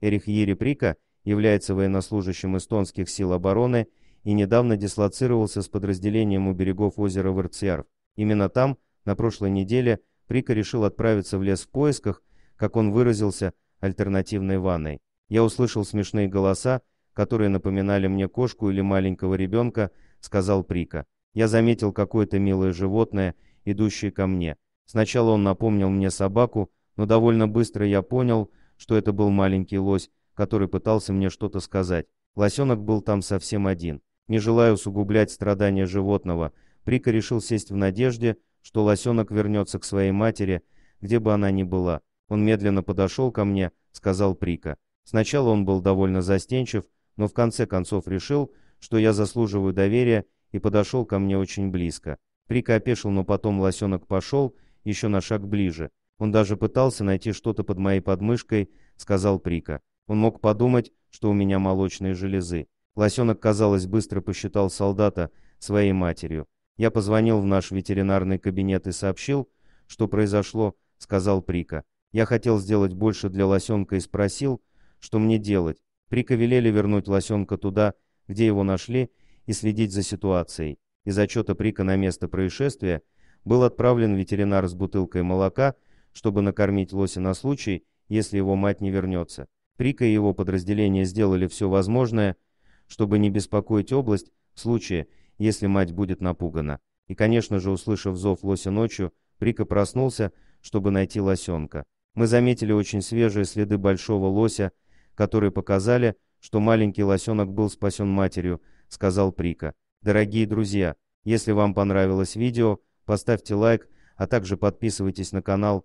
Эрих Прика является военнослужащим эстонских сил обороны и недавно дислоцировался с подразделением у берегов озера Вырцьярв. Именно там, на прошлой неделе, Прика решил отправиться в лес в поисках, как он выразился, альтернативной ванной. Я услышал смешные голоса, которые напоминали мне кошку или маленького ребенка, сказал Прика. Я заметил какое-то милое животное, идущее ко мне. Сначала он напомнил мне собаку, но довольно быстро я понял, что это был маленький лось, который пытался мне что-то сказать. Лосенок был там совсем один. Не желая усугублять страдания животного, Прика решил сесть в надежде, что лосенок вернется к своей матери, где бы она ни была. Он медленно подошел ко мне, сказал Прика. Сначала он был довольно застенчив, но в конце концов решил, что я заслуживаю доверия, и подошел ко мне очень близко. Прика опешил, но потом лосенок пошел еще на шаг ближе. Он даже пытался найти что-то под моей подмышкой, сказал Прика. Он мог подумать, что у меня молочные железы. Лосенок, казалось, быстро посчитал солдата своей матерью. Я позвонил в наш ветеринарный кабинет и сообщил, что произошло, сказал Прика. Я хотел сделать больше для лосенка и спросил, что мне делать. Прика велели вернуть лосенка туда, где его нашли, и следить за ситуацией. Из отчета Прика на место происшествия был отправлен ветеринар с бутылкой молока, чтобы накормить лося на случай, если его мать не вернется. Прика и его подразделение сделали все возможное, чтобы не беспокоить область в случае, если мать будет напугана. И, конечно же, услышав зов лося ночью, Прика проснулся, чтобы найти лосенка. Мы заметили очень свежие следы большого лося, которые показали, что маленький лосенок был спасен матерью, сказал Прика. Дорогие друзья, если вам понравилось видео, поставьте лайк, а также подписывайтесь на канал